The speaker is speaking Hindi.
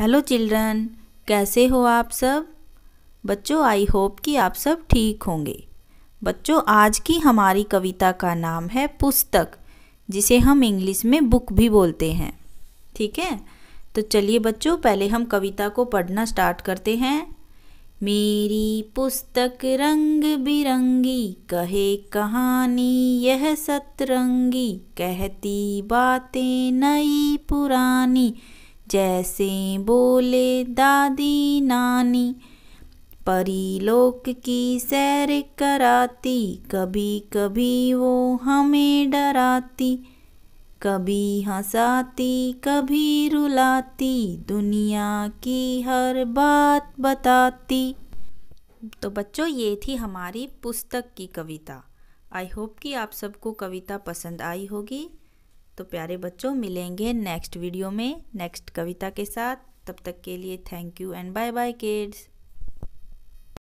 हेलो चिल्ड्रन कैसे हो आप सब बच्चों आई होप कि आप सब ठीक होंगे बच्चों आज की हमारी कविता का नाम है पुस्तक जिसे हम इंग्लिश में बुक भी बोलते हैं ठीक है तो चलिए बच्चों पहले हम कविता को पढ़ना स्टार्ट करते हैं मेरी पुस्तक रंग बिरंगी कहे कहानी यह सतरंगी कहती बातें नई पुरानी जैसे बोले दादी नानी परीलोक की सैर कराती कभी कभी वो हमें डराती कभी हंसाती कभी रुलाती दुनिया की हर बात बताती तो बच्चों ये थी हमारी पुस्तक की कविता आई होप कि आप सबको कविता पसंद आई होगी तो प्यारे बच्चों मिलेंगे नेक्स्ट वीडियो में नेक्स्ट कविता के साथ तब तक के लिए thank you and bye bye kids